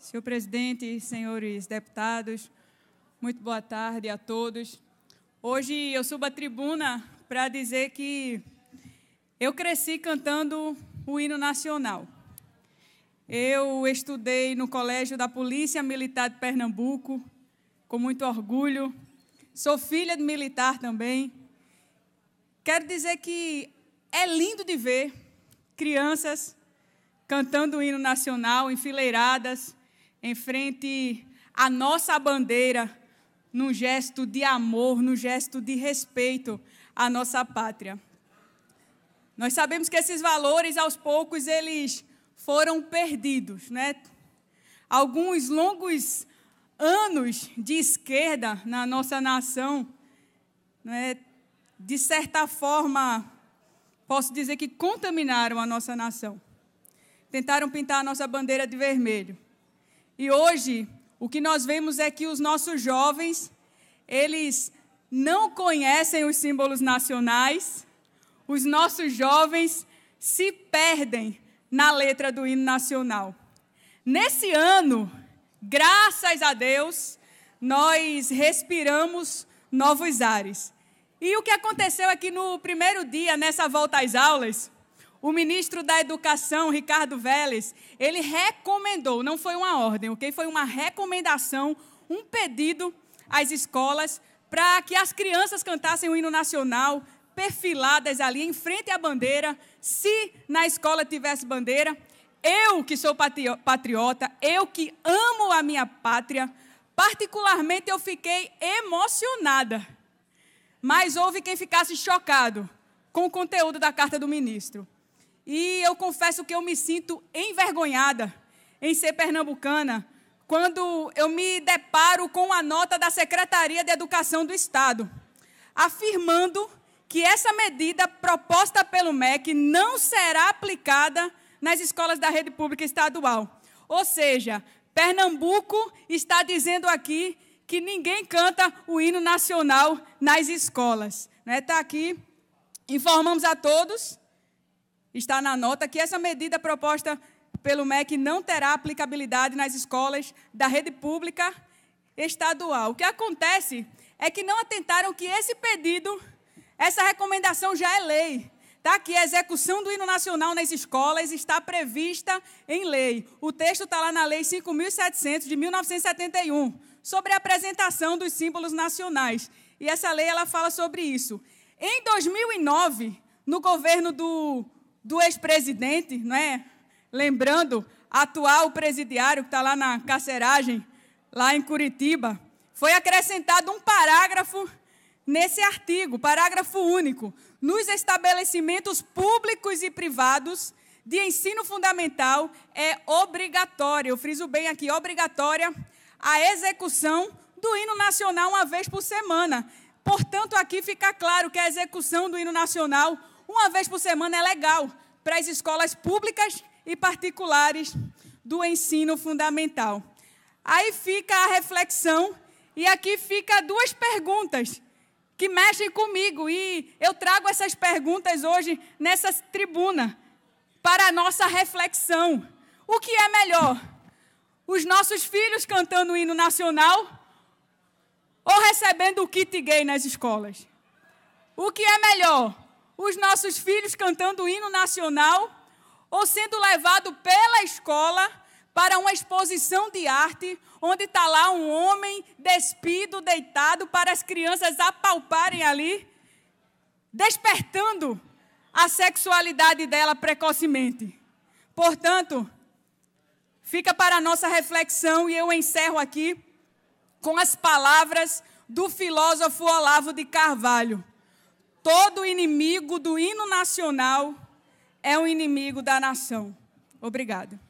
Senhor presidente, senhores deputados, muito boa tarde a todos. Hoje eu subo à tribuna para dizer que eu cresci cantando o hino nacional. Eu estudei no Colégio da Polícia Militar de Pernambuco, com muito orgulho. Sou filha de militar também. Quero dizer que é lindo de ver crianças cantando o hino nacional, enfileiradas, em frente à nossa bandeira, num gesto de amor, num gesto de respeito à nossa pátria. Nós sabemos que esses valores, aos poucos, eles foram perdidos, né? Alguns longos anos de esquerda na nossa nação, né? de certa forma, posso dizer que contaminaram a nossa nação. Tentaram pintar a nossa bandeira de vermelho. E hoje, o que nós vemos é que os nossos jovens, eles não conhecem os símbolos nacionais, os nossos jovens se perdem na letra do hino nacional. Nesse ano, graças a Deus, nós respiramos novos ares. E o que aconteceu é que no primeiro dia, nessa volta às aulas, o ministro da Educação, Ricardo Vélez, ele recomendou, não foi uma ordem, ok? Foi uma recomendação, um pedido às escolas para que as crianças cantassem o hino nacional perfiladas ali em frente à bandeira. Se na escola tivesse bandeira, eu que sou patriota, eu que amo a minha pátria, particularmente eu fiquei emocionada. Mas houve quem ficasse chocado com o conteúdo da carta do ministro. E eu confesso que eu me sinto envergonhada em ser pernambucana quando eu me deparo com a nota da Secretaria de Educação do Estado, afirmando que essa medida proposta pelo MEC não será aplicada nas escolas da rede pública estadual. Ou seja, Pernambuco está dizendo aqui que ninguém canta o hino nacional nas escolas. Está né? aqui, informamos a todos Está na nota que essa medida proposta pelo MEC não terá aplicabilidade nas escolas da rede pública estadual. O que acontece é que não atentaram que esse pedido, essa recomendação já é lei. Está aqui, a execução do hino nacional nas escolas está prevista em lei. O texto está lá na Lei 5.700 de 1971, sobre a apresentação dos símbolos nacionais. E essa lei ela fala sobre isso. Em 2009, no governo do do ex-presidente, não é? Lembrando, atual presidiário que está lá na carceragem, lá em Curitiba, foi acrescentado um parágrafo nesse artigo, parágrafo único. Nos estabelecimentos públicos e privados de ensino fundamental é obrigatória, eu friso bem aqui, obrigatória a execução do hino nacional uma vez por semana. Portanto, aqui fica claro que a execução do hino nacional uma vez por semana é legal para as escolas públicas e particulares do ensino fundamental. Aí fica a reflexão e aqui fica duas perguntas que mexem comigo e eu trago essas perguntas hoje nessa tribuna para a nossa reflexão. O que é melhor? Os nossos filhos cantando o hino nacional ou recebendo o kit gay nas escolas? O que é melhor? os nossos filhos cantando o hino nacional ou sendo levado pela escola para uma exposição de arte, onde está lá um homem despido, deitado, para as crianças apalparem ali, despertando a sexualidade dela precocemente. Portanto, fica para a nossa reflexão e eu encerro aqui com as palavras do filósofo Olavo de Carvalho. Todo inimigo do hino nacional é um inimigo da nação. Obrigada.